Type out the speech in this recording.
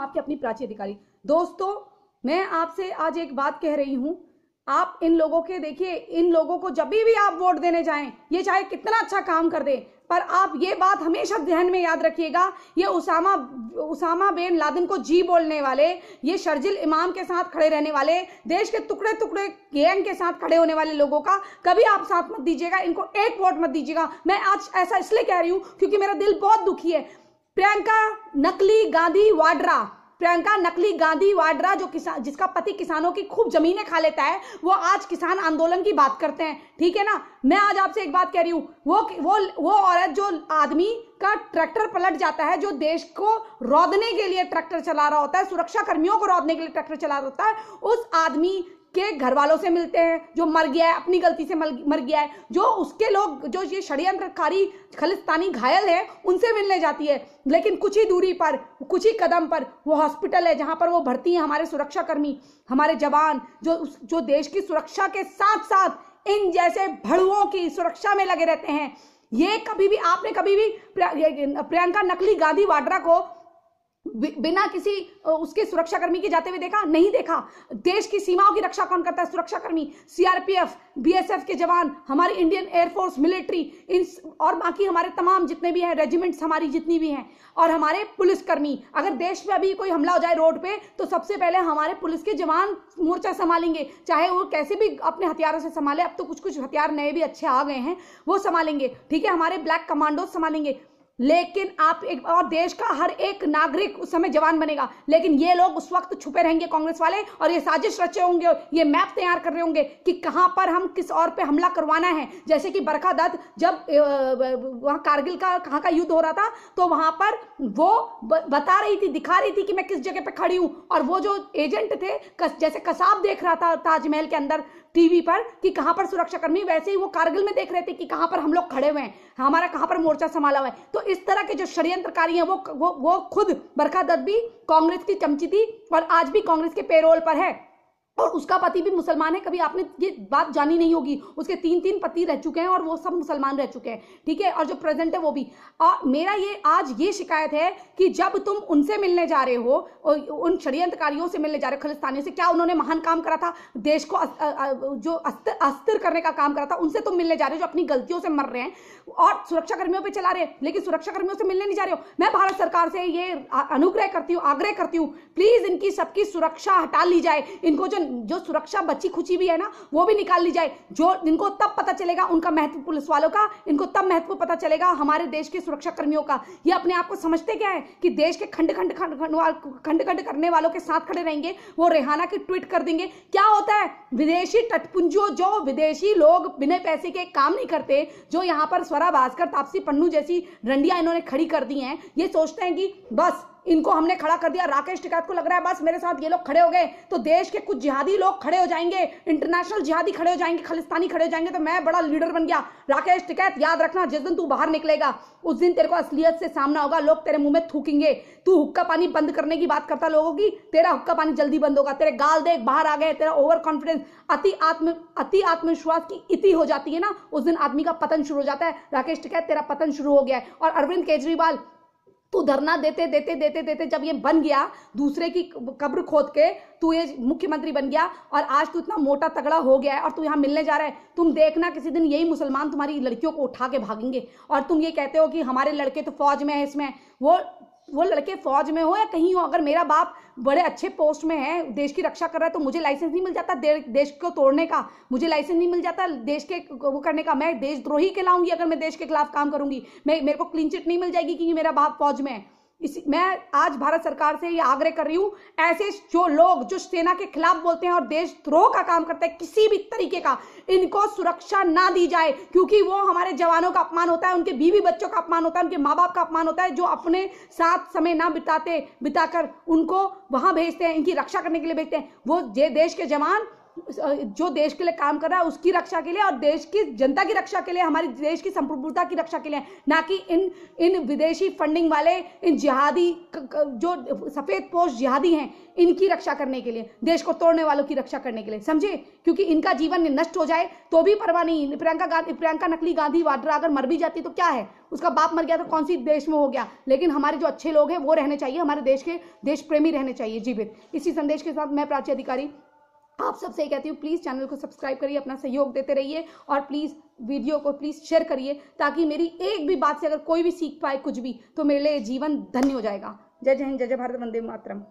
हूँ आपकी अपनी प्राची अधिकारी दोस्तों मैं आपसे आज एक बात कह रही हूँ आप इन लोगों के देखिए इन लोगों को जब भी आप वोट देने जाएं ये चाहे कितना अच्छा काम कर दे पर आप ये बात हमेशा ध्यान में याद रखिएगा ये उसामा उसामा बेन लादिन को जी बोलने वाले ये शर्जिल इमाम के साथ खड़े रहने वाले देश के टुकड़े टुकड़े गैंग के साथ खड़े होने वाले लोगों का कभी आप साथ मत दीजिएगा इनको एक वोट मत दीजिएगा मैं आज ऐसा इसलिए कह रही हूँ क्योंकि मेरा दिल बहुत दुखी है प्रियंका नकली गांधी वाड्रा प्रियंका नकली गांधी वाड्रा जो किसान जिसका पति किसानों की खूब जमीनें खा लेता है वो आज किसान आंदोलन की बात करते हैं ठीक है ना मैं आज आपसे एक बात कह रही हूँ वो वो वो औरत जो आदमी का ट्रैक्टर पलट जाता है जो देश को रौदने के लिए ट्रैक्टर चला रहा होता है सुरक्षा कर्मियों को रौदने के लिए ट्रैक्टर चला रहा होता है उस आदमी के घर वालों से मिलते हैं जो मर गया है अपनी गलती से मर गया है जो उसके लोग जो ये षड्यंत्रकारी खालिस्तानी घायल है उनसे मिलने जाती है लेकिन कुछ ही दूरी पर कुछ ही कदम पर वो हॉस्पिटल है जहाँ पर वो भर्ती हैं हमारे सुरक्षाकर्मी हमारे जवान जो जो देश की सुरक्षा के साथ साथ इन जैसे भड़ुओं की सुरक्षा में लगे रहते हैं ये कभी भी आपने कभी भी प्रियंका नकली गांधी वाड्रा को बिना किसी उसके सुरक्षाकर्मी के जाते हुए देखा नहीं देखा देश की सीमाओं की रक्षा कौन करता है सुरक्षाकर्मी सीआरपीएफ बीएसएफ के जवान हमारे इंडियन एयरफोर्स मिलिट्री इन और बाकी हमारे तमाम जितने भी हैं रेजिमेंट्स हमारी जितनी भी हैं और हमारे पुलिसकर्मी अगर देश में अभी कोई हमला हो जाए रोड पे तो सबसे पहले हमारे पुलिस के जवान मोर्चा संभालेंगे चाहे वो कैसे भी अपने हथियारों से संभाले अब तो कुछ कुछ हथियार नए भी अच्छे आ गए हैं वो संभालेंगे ठीक है हमारे ब्लैक कमांडोज संभालेंगे लेकिन आप एक और देश का हर एक नागरिक उस समय जवान बनेगा लेकिन ये लोग उस वक्त छुपे रहेंगे कांग्रेस वाले और ये साजिश रचे होंगे ये मैप तैयार कर रहे होंगे कि कहां पर हम किस और पे हमला करवाना है जैसे कि बरखा दत्त जब वहां कारगिल का कहां का युद्ध हो रहा था तो वहां पर वो बता रही थी दिखा रही थी कि मैं किस जगह पे खड़ी हूं और वो जो एजेंट थे कस, जैसे कसाब देख रहा था ताजमहल के अंदर टीवी पर कि कहां पर सुरक्षाकर्मी वैसे ही वो कारगिल में देख रहे थे कि कहां पर हम लोग खड़े हुए हैं हमारा कहां पर मोर्चा संभाला हुआ है तो इस तरह के जो षड्यंत्रकारी हैं वो वो वो खुद बरखा दत्त भी कांग्रेस की चमची थी और आज भी कांग्रेस के पेरोल पर है और उसका पति भी मुसलमान है कभी आपने ये बात जानी नहीं होगी उसके तीन तीन पति रह चुके हैं और वो सब मुसलमान रह चुके हैं ठीक है और जो प्रेजेंट है वो भी आ, मेरा ये आज ये शिकायत है कि जब तुम उनसे मिलने जा रहे हो उन षडयंत्रकारियों से मिलने जा रहे हो खलिस्तानियों से क्या उन्होंने महान काम करा था देश को अस, आ, आ, जो अस्त, अस्थिर करने का काम करा था उनसे तुम मिलने जा रहे हो जो अपनी गलतियों से मर रहे हैं और सुरक्षाकर्मियों पर चला रहे हैं लेकिन सुरक्षाकर्मियों से मिलने नहीं जा रहे हो मैं भारत सरकार से ये अनुग्रह करती हूँ आग्रह करती हूँ प्लीज़ इनकी सबकी सुरक्षा हटा ली जाए इनको जो जो सुरक्षा बची खुची भी है ना वो भी निकाल ली जाए जो इनको तब पता चलेगा उनका महत्व पुलिस वालों का इनको तब महत्व पता चलेगा हमारे देश के सुरक्षा कर्मियों का ये अपने आप को समझते क्या है कि देश के खंड खंड खंड खंड करने वालों के साथ खड़े रहेंगे वो रेहाना की ट्वीट कर देंगे क्या होता है विदेशी टटपुंजो जो विदेशी लोग बिना पैसे के काम नहीं करते जो यहाँ पर स्वरा भास्कर तापसी पन्नू जैसी रंडिया इन्होंने खड़ी कर दी है ये सोचते हैं कि बस इनको हमने खड़ा कर दिया राकेश टिकैत को लग रहा है बस मेरे साथ ये लोग खड़े हो गए तो देश के कुछ जिहादी लोग खड़े हो जाएंगे इंटरनेशनल जिहादी खड़े हो जाएंगे खालिस्तानी खड़े हो जाएंगे तो मैं बड़ा लीडर बन गया राकेश टिकैत याद रखना जिस दिन तू बाहर निकलेगा उस दिन तेरे को असलियत से सामना होगा लोग तेरे मुंह में थूकेंगे तू हुक्का पानी बंद करने की बात करता लोगों की तेरा हुक्का पानी जल्दी बंद होगा तेरे गाल देख बाहर आ गए तेरा ओवर कॉन्फिडेंस अति आत्म अति आत्मविश्वास की इति हो जाती है ना उस दिन आदमी का पतन शुरू हो जाता है राकेश टिकैत तेरा पतन शुरू हो गया है और अरविंद केजरीवाल तो धरना देते देते देते देते जब ये बन गया दूसरे की कब्र खोद के तू ये मुख्यमंत्री बन गया और आज तू इतना मोटा तगड़ा हो गया है और तू यहाँ मिलने जा रहा है तुम देखना किसी दिन यही मुसलमान तुम्हारी लड़कियों को उठा के भागेंगे और तुम ये कहते हो कि हमारे लड़के तो फौज में है इसमें वो वो लड़के फौज में हो या कहीं हो अगर मेरा बाप बड़े अच्छे पोस्ट में है देश की रक्षा कर रहा है तो मुझे लाइसेंस नहीं मिल जाता देश को तोड़ने का मुझे लाइसेंस नहीं मिल जाता देश के वो करने का मैं देशद्रोही कहलाऊंगी अगर मैं देश के खिलाफ काम करूंगी मैं मेरे को क्लीन चिट नहीं मिल जाएगी क्योंकि मेरा बाप फौज में है इसी मैं आज भारत सरकार से ये आग्रह कर रही हूँ ऐसे जो लोग जो सेना के खिलाफ बोलते हैं और देशद्रोह का काम करते हैं किसी भी तरीके का इनको सुरक्षा ना दी जाए क्योंकि वो हमारे जवानों का अपमान होता है उनके बीवी बच्चों का अपमान होता है उनके माँ बाप का अपमान होता है जो अपने साथ समय ना बिताते बिताकर उनको वहां भेजते हैं इनकी रक्षा करने के लिए भेजते हैं वो देश के जवान जो देश के लिए काम कर रहा है उसकी रक्षा के लिए और देश की जनता की रक्षा के लिए हमारे देश की संप्रभुता की रक्षा के लिए ना कि इन इन विदेशी फंडिंग वाले इन जिहादी जो सफ़ेद पोष जिहादी हैं इनकी रक्षा करने के लिए देश को तोड़ने वालों की रक्षा करने के लिए समझे क्योंकि इनका जीवन नष्ट हो जाए तो भी परवाह नहीं प्रियंका गांधी प्रियंका नकली गांधी वाड्रा अगर मर भी जाती तो क्या है उसका बाप मर गया तो कौन सी देश में हो गया लेकिन हमारे जो अच्छे लोग हैं वो रहने चाहिए हमारे देश के देश प्रेमी रहने चाहिए जीवित इसी संदेश के साथ मैं प्राची अधिकारी आप सबसे कहती हूँ प्लीज़ चैनल को सब्सक्राइब करिए अपना सहयोग देते रहिए और प्लीज़ वीडियो को प्लीज़ शेयर करिए ताकि मेरी एक भी बात से अगर कोई भी सीख पाए कुछ भी तो मेरे लिए जीवन धन्य हो जाएगा जय जय हिंद जय जय भारत वंदे मातरम